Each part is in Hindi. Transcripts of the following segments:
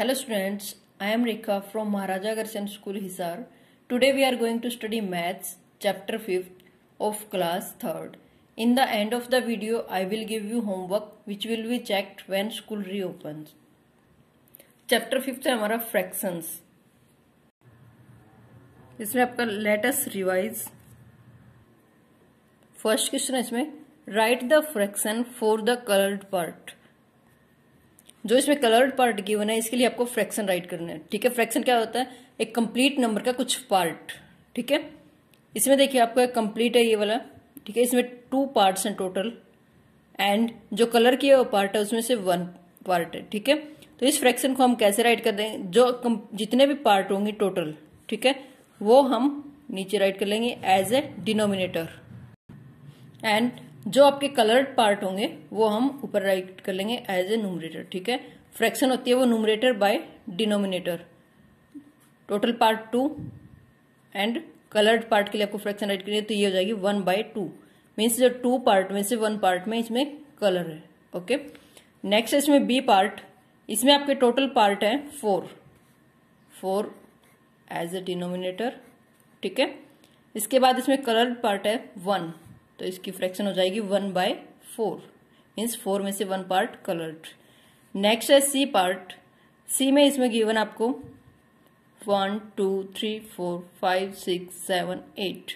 hello students I am Rekha from Maharaja Agrasen school Hisar today we are going to study maths chapter fifth of class third in the end of the video I will give you homework which will be checked when school reopen chapter fifth है हमारा फ्रैक्शंस इसमें आपका लेटेस्ट रिवाइज फर्स्ट क्वेश्चन है इसमें write the fraction for the coloured part जो इसमें कलर्ड पार्ट गिवन है इसके लिए आपको फ्रैक्शन राइट करना है ठीक है फ्रैक्शन क्या होता है एक कंप्लीट नंबर का कुछ पार्ट ठीक है इसमें देखिए आपको एक कंप्लीट है ये वाला ठीक है इसमें टू पार्ट्स हैं टोटल एंड जो कलर किया हुआ पार्ट है उसमें से वन पार्ट है ठीक है तो इस फ्रैक्शन को हम कैसे राइट कर देंगे जो जितने भी पार्ट होंगे टोटल ठीक है वो हम नीचे राइट कर लेंगे एज ए डिनोमिनेटर एंड जो आपके कलर्ड पार्ट होंगे वो हम ऊपर राइट कर लेंगे एज ए नूमरेटर ठीक है फ्रैक्शन होती है वो numerator by denominator total part two and coloured part के लिए आपको फ्रैक्शन राइट करिए तो ये हो जाएगी वन बाय टू मीन्स जो टू पार्ट में से वन पार्ट में इसमें कलर है ओके नेक्स्ट इसमें बी पार्ट इसमें आपके टोटल पार्ट है four four as a denominator ठीक है इसके बाद इसमें कलर्ड पार्ट है वन तो इसकी फ्रैक्शन हो जाएगी one by four means four में से वन पार्ट कलर्ड नेक्स्ट है सी पार्ट सी में इसमें गिवन आपको one two three four five six seven eight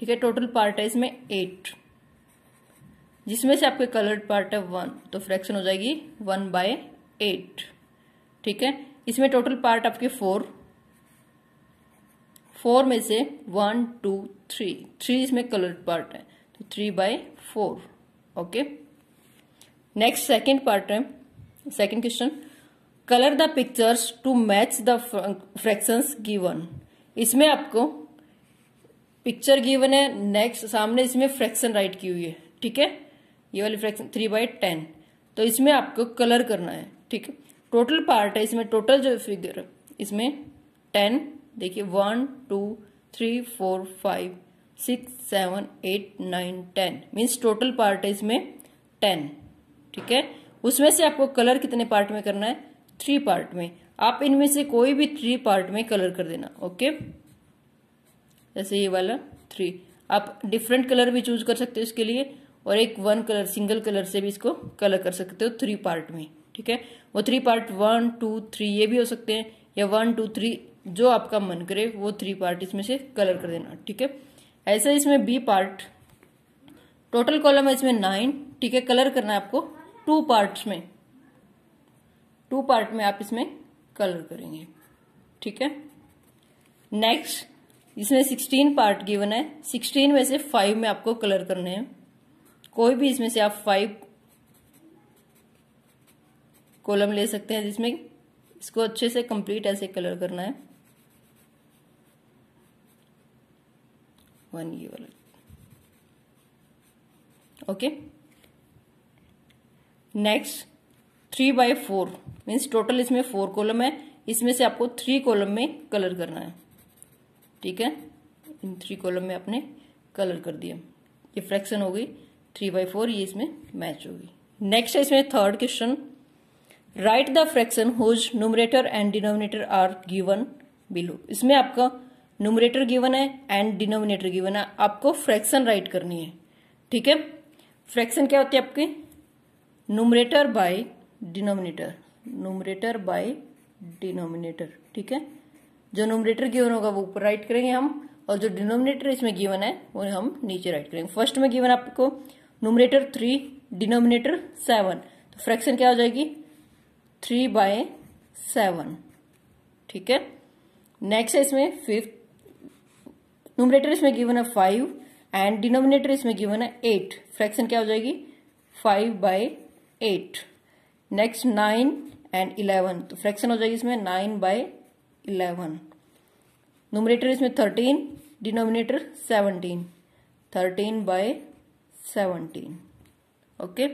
ठीक है टोटल पार्ट है इसमें एट जिसमें से आपके कलर्ड पार्ट है वन तो फ्रैक्शन हो जाएगी वन बाय एट ठीक है इसमें टोटल पार्ट आपके फोर फोर में से वन टू थ्री थ्री इसमें कलर्ड पार्ट है तो three by four okay next second part है second question colour the pictures to match the fractions given इसमें आपको पिक्चर गिवन है नेक्स्ट सामने इसमें फ्रैक्शन राइट की हुई है ठीक है ये वाली फ्रैक्शन थ्री बाई टेन तो इसमें आपको कलर करना है ठीक है टोटल पार्ट है इसमें टोटल जो फिगर है इसमें टेन देखिए one two three four five six seven eight nine ten means total part है इसमें टेन ठीक है उसमें से आपको कलर कितने पार्ट में करना है थ्री पार्ट में आप इनमें से कोई भी थ्री पार्ट में कलर कर देना ओके जैसे ये वाला थ्री आप डिफरेंट कलर भी चूज कर सकते हो इसके लिए और एक वन कलर सिंगल कलर से भी इसको कलर कर सकते हो थ्री पार्ट में ठीक है वो three part one two three ये भी हो सकते हैं या वन टू थ्री जो आपका मन करे वो थ्री पार्ट इसमें से कलर कर देना ठीक है ऐसे इसमें बी पार्ट टोटल कॉलम है इसमें नाइन ठीक है कलर करना है आपको टू पार्ट में टू पार्ट में आप इसमें कलर करेंगे ठीक है नेक्स्ट इसमें सिक्सटीन पार्ट गिवन है सिक्सटीन में से फाइव में आपको कलर करने हैं कोई भी इसमें से आप फाइव कॉलम ले सकते हैं जिसमें इसको अच्छे से कंप्लीट ऐसे कलर करना है ये वाला okay next three by four means total इसमें फोर कॉलम है इसमें से आपको थ्री कॉलम में कलर करना है ठीक है इन थ्री कॉलम में आपने कलर कर दिया ये फ्रैक्शन हो गई थ्री बाई फोर ये इसमें मैच होगी नेक्स्ट है इसमें third question write the fraction whose numerator and denominator are given below इसमें आपका न्यूमरेटर गिवन है एंड डिनोमिनेटर गिवन है आपको फ्रैक्शन राइट करनी है ठीक है फ्रैक्शन क्या होती है आपकी numerator by denominator numerator by denominator ठीक है जो नुमरेटर गिवन होगा वो ऊपर राइट करेंगे हम और जो डिनोमिनेटर इसमें गिवन है वो हम नीचे राइट करेंगे फर्स्ट में गिवन आपको नुमरेटर थ्री डिनोमिनेटर सेवन तो फ्रैक्शन क्या हो जाएगी थ्री बाय सेवन ठीक है नेक्स्ट है इसमें फिफ्थ न्यूमरेटर इसमें गिवन है फाइव एंड डिनोमिनेटर इसमें गिवन है एट फ्रैक्शन क्या हो जाएगी five by eight next nine and eleven तो फ्रैक्शन हो जाएगी इसमें नाइन बाय इलेवन नोमरेटर इसमें thirteen denominator seventeen thirteen by seventeen okay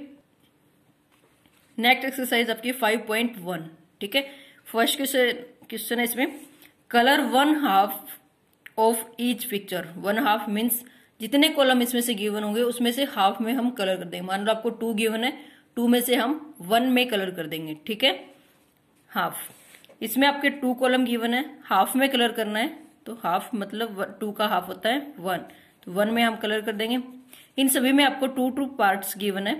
next exercise आपकी फाइव पॉइंट वन ठीक है फर्स्ट क्वेश्चन क्वेश्चन है इसमें colour one half of each picture one half means जितने कॉलम इसमें से गिवन होंगे उसमें से हाफ में हम कलर कर देंगे मान लो आपको टू गिवन है टू में से हम वन में कलर कर देंगे ठीक है हाफ इसमें आपके टू कॉलम गिवन है हाफ में कलर करना है तो हाफ मतलब टू का हाफ होता है वन तो वन में हम कलर कर देंगे इन सभी में आपको टू टू पार्ट गिवन है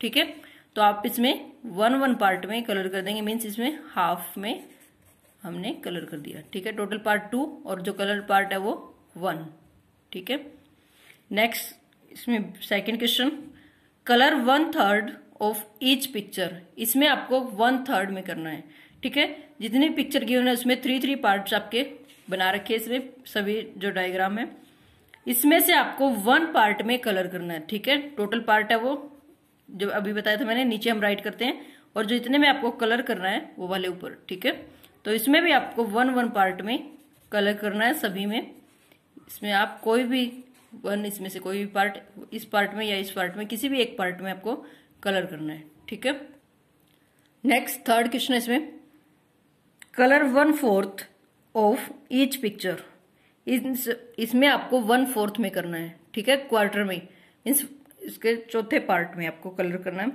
ठीक है तो आप इसमें वन वन पार्ट में कलर कर देंगे मीन्स इसमें हाफ में हमने कलर कर दिया ठीक है टोटल पार्ट टू और जो कलर पार्ट है वो वन ठीक है नेक्स्ट इसमें second question colour one third of each picture इसमें आपको वन थर्ड में करना है ठीक है जितने पिक्चर की उन्होंने उसमें थ्री थ्री पार्ट्स आपके बना रखे इसमें सभी जो डायग्राम है इसमें से आपको वन पार्ट में कलर करना है ठीक है टोटल पार्ट है वो जो अभी बताया था मैंने नीचे हम राइट करते हैं और जो इतने में आपको कलर करना है वो वाले ऊपर ठीक है तो इसमें भी आपको वन वन पार्ट में कलर करना है सभी में इसमें आप कोई भी वन इसमें से कोई भी पार्ट इस पार्ट में या इस पार्ट में किसी भी एक पार्ट में आपको कलर करना है ठीक है नेक्स्ट थर्ड क्वेश्चन है इसमें colour one fourth of each picture इसमें आपको वन फोर्थ में करना है ठीक है क्वार्टर में इस इसके चौथे पार्ट में आपको कलर करना है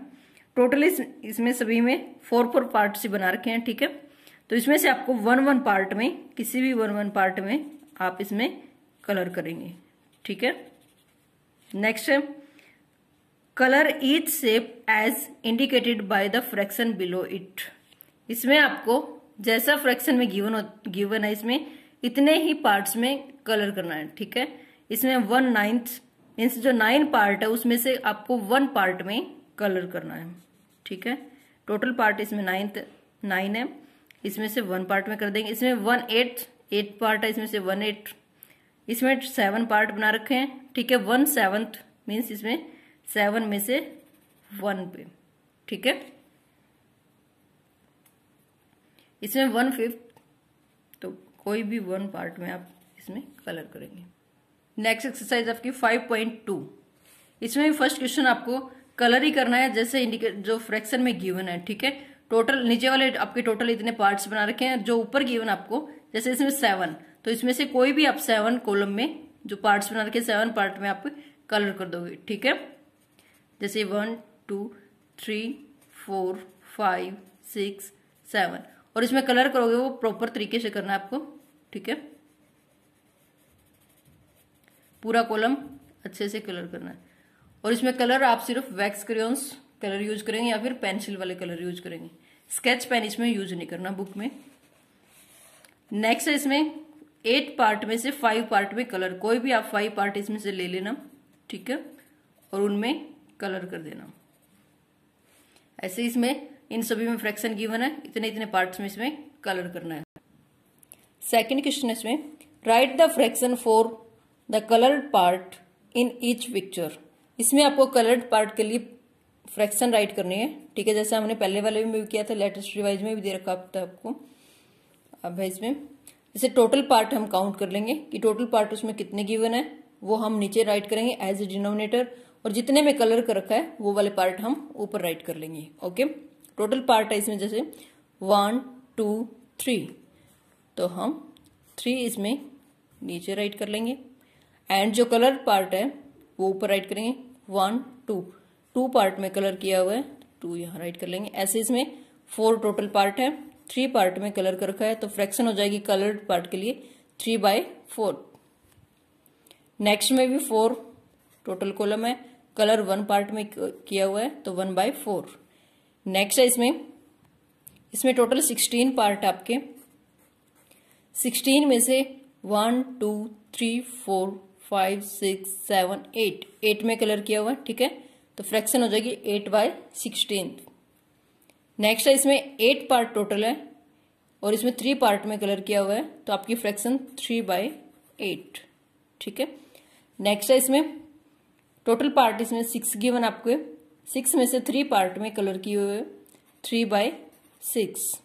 टोटली इस इसमें सभी में फोर फोर पार्ट से बना रखे हैं ठीक है तो इसमें से आपको वन वन पार्ट में किसी भी वन वन पार्ट में आप इसमें कलर करेंगे ठीक है नेक्स्ट है colour each shape as indicated by the fraction below it इसमें आपको जैसा फ्रैक्शन में गिवन गिवन है इसमें इतने ही पार्ट्स में कलर करना है ठीक है इसमें वन नाइन्थ मीन्स जो नाइन पार्ट है उसमें से आपको वन पार्ट में कलर करना है ठीक है टोटल पार्ट इसमें नाइन्थ नाइन है इसमें से वन पार्ट में कर देंगे इसमें वन एट एट पार्ट है इसमें से वन एट इसमें सेवन पार्ट बना रखे हैं ठीक है वन सेवन मीन्स इसमें सेवन में से वन पे ठीक है इसमें वन फिफ्थ तो कोई भी वन पार्ट में आप इसमें कलर करेंगे नेक्स्ट एक्सरसाइज आपकी फाइव पॉइंट टू इसमें फर्स्ट क्वेश्चन आपको कलर ही करना है जैसे इंडिकेट जो फ्रैक्शन में गिवन है ठीक है टोटल नीचे वाले आपके टोटल इतने पार्ट्स बना रखे हैं जो ऊपर गिवन आपको जैसे इसमें सेवन तो इसमें से कोई भी आप सेवन कॉलम में जो पार्ट्स बना रखे सेवन पार्ट में आप कलर कर दोगे ठीक है जैसे one two three four five six seven और इसमें कलर करोगे वो प्रॉपर तरीके से करना है आपको ठीक है पूरा कॉलम अच्छे से कलर करना है और इसमें कलर आप सिर्फ वैक्स क्रियोन्स कलर यूज करेंगे या फिर पेंसिल वाले कलर यूज करेंगे स्केच पेन इसमें यूज नहीं करना बुक में नेक्स्ट है इसमें एट पार्ट में से फाइव पार्ट में कलर कोई भी आप फाइव पार्ट इसमें से ले लेना ठीक है और उनमें कलर कर देना ऐसे इसमें इन सभी में फ्रैक्शन गिवन है इतने इतने पार्ट्स में इसमें कलर करना है सेकंड क्वेश्चन है इसमें write the fraction for the coloured part in each picture इसमें आपको कलर्ड पार्ट के लिए फ्रैक्शन राइट करनी है ठीक है जैसे हमने पहले वाले में भी किया था लेटेस्ट रिवाइज में भी दे रखा था आपको अब है इसमें जैसे टोटल पार्ट हम काउंट कर लेंगे कि टोटल पार्ट उसमें कितने गिवन है वो हम नीचे राइट करेंगे एज ए डिनोमिनेटर और जितने में कलर कर रखा है वो वाले पार्ट हम ऊपर राइट कर लेंगे ओके टोटल पार्ट है इसमें जैसे वन टू थ्री तो हम थ्री इसमें नीचे राइट कर लेंगे एंड जो कलर पार्ट है वो ऊपर राइट करेंगे वन टू टू पार्ट में कलर किया हुआ है टू यहां राइट कर लेंगे ऐसे इसमें फोर टोटल पार्ट है थ्री पार्ट में कलर कर रखा है तो फ्रैक्शन हो जाएगी कलर्ड पार्ट के लिए थ्री बाय फोर नेक्स्ट में भी फोर टोटल कॉलम है कलर वन पार्ट में किया हुआ है तो वन बाय फोर नेक्स्ट है इसमें इसमें टोटल सिक्सटीन पार्ट आपके सिक्सटीन में से one two three four five six seven eight eight में कलर किया हुआ है ठीक है तो फ्रैक्शन हो जाएगी एट बाय सिक्सटीन नेक्स्ट है इसमें एट पार्ट टोटल है और इसमें थ्री पार्ट में कलर किया हुआ है तो आपकी फ्रैक्शन थ्री बाय एट ठीक है नेक्स्ट है इसमें टोटल पार्ट इसमें सिक्स गिवन आपके सिक्स में से थ्री पार्ट में कलर किए हुए थ्री बाय सिक्स